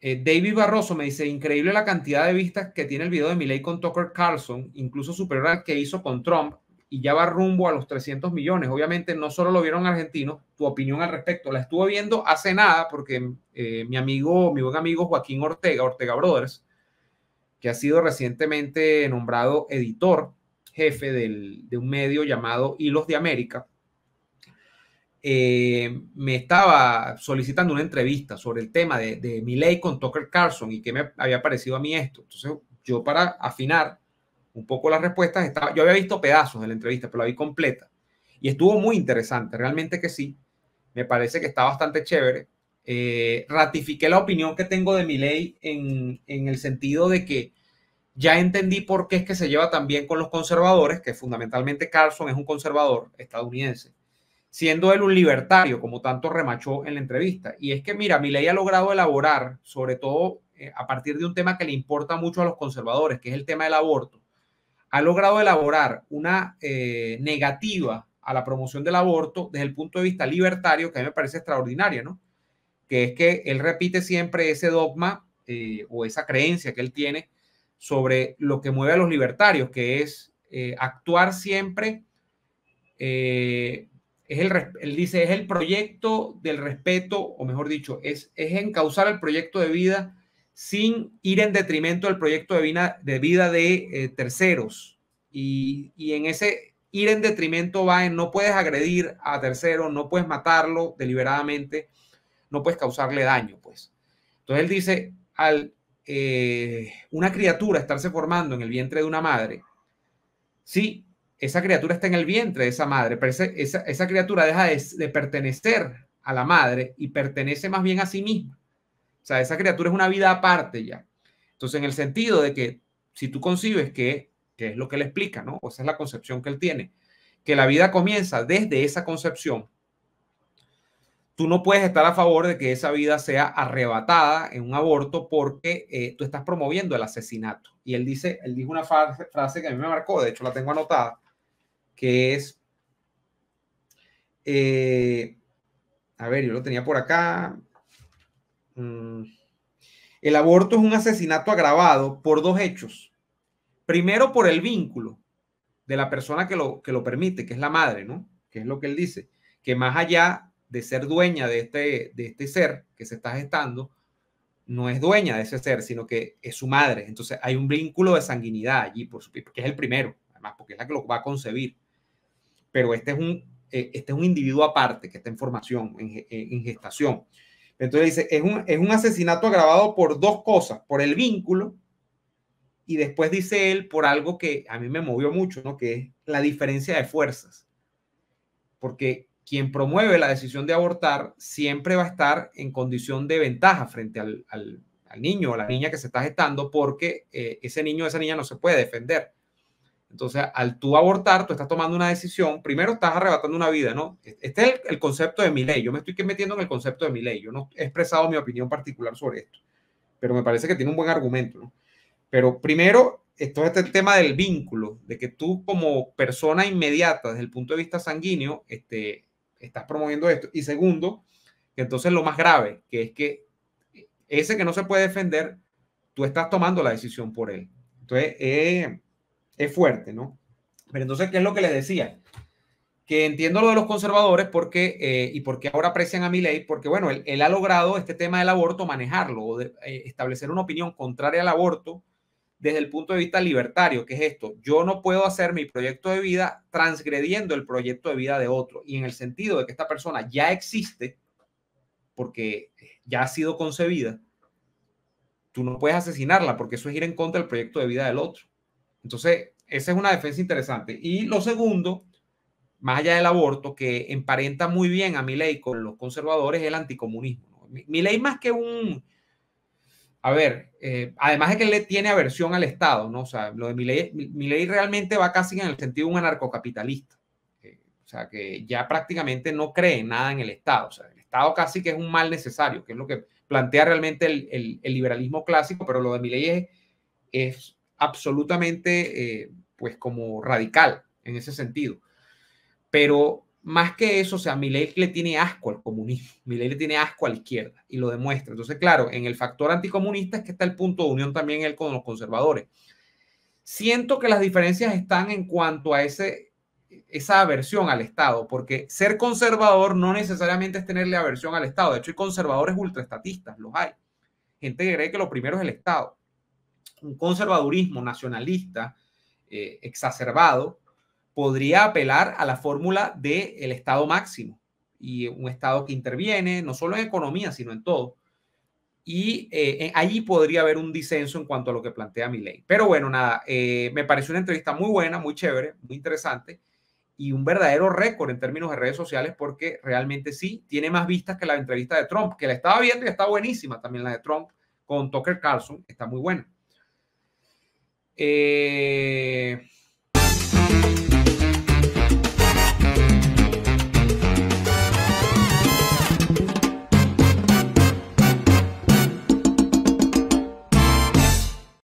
Eh, David Barroso me dice, increíble la cantidad de vistas que tiene el video de Miley con Tucker Carlson, incluso superior al que hizo con Trump, y ya va rumbo a los 300 millones. Obviamente no solo lo vieron argentinos, tu opinión al respecto. La estuvo viendo hace nada porque eh, mi amigo, mi buen amigo Joaquín Ortega, Ortega Brothers, que ha sido recientemente nombrado editor jefe del, de un medio llamado Hilos de América, eh, me estaba solicitando una entrevista sobre el tema de, mi ley con Tucker Carlson y qué me había parecido a mí esto. Entonces, yo para afinar un poco las respuestas, estaba, yo había visto pedazos de la entrevista, pero la vi completa. Y estuvo muy interesante, realmente que sí. Me parece que está bastante chévere. Eh, ratifiqué la opinión que tengo de mi ley en el sentido de que ya entendí por qué es que se lleva tan bien con los conservadores, que fundamentalmente Carlson es un conservador estadounidense siendo él un libertario, como tanto remachó en la entrevista. Y es que, mira, le ha logrado elaborar, sobre todo eh, a partir de un tema que le importa mucho a los conservadores, que es el tema del aborto, ha logrado elaborar una eh, negativa a la promoción del aborto desde el punto de vista libertario, que a mí me parece extraordinario, ¿no? Que es que él repite siempre ese dogma eh, o esa creencia que él tiene sobre lo que mueve a los libertarios, que es actuar siempre es el, él dice, es el proyecto del respeto, o mejor dicho, es, es encauzar el proyecto de vida sin ir en detrimento del proyecto de vida de, vida de eh, terceros. Y, en ese ir en detrimento va en no puedes agredir a tercero no puedes matarlo deliberadamente, no puedes causarle daño, pues. Entonces él dice, al eh, una criatura estarse formando en el vientre de una madre, sí, esa criatura está en el vientre de esa madre, pero esa, criatura deja de, pertenecer a la madre y pertenece más bien a sí misma. O sea, esa criatura es una vida aparte ya. Entonces, en el sentido de que si tú concibes que, que es lo que él explica, ¿no? O esa es la concepción que él tiene, que la vida comienza desde esa concepción, tú no puedes estar a favor de que esa vida sea arrebatada en un aborto porque eh, tú estás promoviendo el asesinato. Y él dice, él dijo una frase, que a mí me marcó, de hecho la tengo anotada, que es, eh, a ver, yo lo tenía por acá. Mm. El aborto es un asesinato agravado por dos hechos. Primero, por el vínculo de la persona que lo, que lo permite, que es la madre, ¿no? Que es lo que él dice, que más allá de ser dueña de este, de este ser que se está gestando, no es dueña de ese ser, sino que es su madre. Entonces hay un vínculo de sanguinidad allí, por que es el primero, además, porque es la que lo va a concebir pero este es un, eh, este es un individuo aparte que está en formación, en, gestación. Entonces dice, es un, asesinato agravado por dos cosas, por el vínculo y después dice él por algo que a mí me movió mucho, ¿no? Que es la diferencia de fuerzas. Porque quien promueve la decisión de abortar siempre va a estar en condición de ventaja frente al, niño o la niña que se está gestando porque eh, ese niño o esa niña no se puede defender. Entonces, al tú abortar, tú estás tomando una decisión. Primero estás arrebatando una vida, ¿no? Este es el, concepto de mi ley. Yo me estoy metiendo en el concepto de mi ley. Yo no he expresado mi opinión particular sobre esto, pero me parece que tiene un buen argumento, ¿no? Pero primero, esto es este tema del vínculo, de que tú como persona inmediata, desde el punto de vista sanguíneo, este, estás promoviendo esto. Y segundo, que entonces lo más grave, que es que ese que no se puede defender, tú estás tomando la decisión por él. Entonces, eh, es fuerte, ¿no? Pero entonces, ¿qué es lo que les decía? que entiendo lo de los conservadores porque, eh, y porque ahora aprecian a mi ley, porque bueno, él, ha logrado este tema del aborto manejarlo, o eh, establecer una opinión contraria al aborto desde el punto de vista libertario, que es esto, yo no puedo hacer mi proyecto de vida transgrediendo el proyecto de vida de otro, y en el sentido de que esta persona ya existe, porque ya ha sido concebida, tú no puedes asesinarla, porque eso es ir en contra del proyecto de vida del otro. Entonces, esa es una defensa interesante. Y lo segundo, más allá del aborto, que emparenta muy bien a mi ley con los conservadores, es el anticomunismo. Mi ley más que un... A ver, eh, además de que le tiene aversión al Estado, ¿no? O sea, lo de mi ley realmente va casi en el sentido de un anarcocapitalista. Eh, o sea, que ya prácticamente no cree nada en el Estado. O sea, el Estado casi que es un mal necesario, que es lo que plantea realmente el, liberalismo clásico, pero lo de mi es, es absolutamente, eh, pues como radical en ese sentido. Pero más que eso, o sea, Milei le tiene asco al comunismo, Milei le tiene asco a la izquierda y lo demuestra. Entonces, claro, en el factor anticomunista es que está el punto de unión también él con los conservadores. Siento que las diferencias están en cuanto a ese, esa aversión al Estado, porque ser conservador no necesariamente es tenerle aversión al Estado. De hecho, hay conservadores ultraestatistas, los hay. Gente que cree que lo primero es el Estado un conservadurismo nacionalista eh, exacerbado podría apelar a la fórmula del Estado máximo y un Estado que interviene no solo en economía, sino en todo. Y eh, allí podría haber un disenso en cuanto a lo que plantea mi ley. Pero bueno, nada, eh, me pareció una entrevista muy buena, muy chévere, muy interesante y un verdadero récord en términos de redes sociales porque realmente sí tiene más vistas que la entrevista de Trump, que la estaba viendo y está buenísima también la de Trump con Tucker Carlson, está muy buena. Eh,